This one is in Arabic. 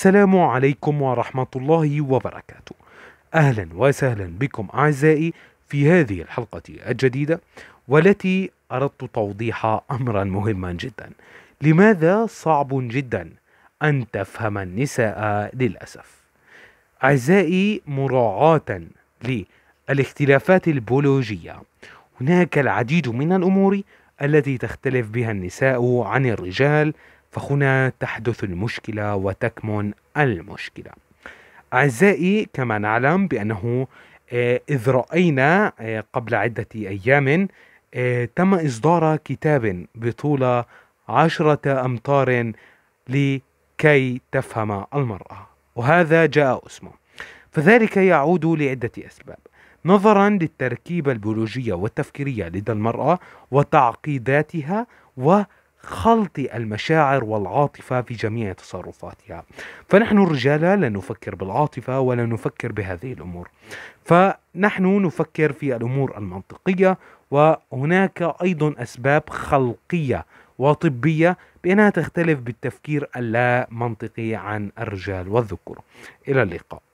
السلام عليكم ورحمة الله وبركاته أهلا وسهلا بكم أعزائي في هذه الحلقة الجديدة والتي أردت توضيح أمرا مهما جدا لماذا صعب جدا أن تفهم النساء للأسف أعزائي مراعاة للاختلافات البيولوجية هناك العديد من الأمور التي تختلف بها النساء عن الرجال فهنا تحدث المشكلة وتكمن المشكلة أعزائي كما نعلم بأنه آه، إذ رأينا آه، قبل عدة أيام آه، تم إصدار كتاب بطول عشرة أمتار لكي تفهم المرأة وهذا جاء اسمه فذلك يعود لعدة أسباب نظرا للتركيبة البيولوجية والتفكيرية لدى المرأة وتعقيداتها و خلط المشاعر والعاطفة في جميع تصرفاتها فنحن الرجال لا نفكر بالعاطفة ولا نفكر بهذه الأمور فنحن نفكر في الأمور المنطقية وهناك أيضا أسباب خلقية وطبية بأنها تختلف بالتفكير اللا منطقي عن الرجال والذكور إلى اللقاء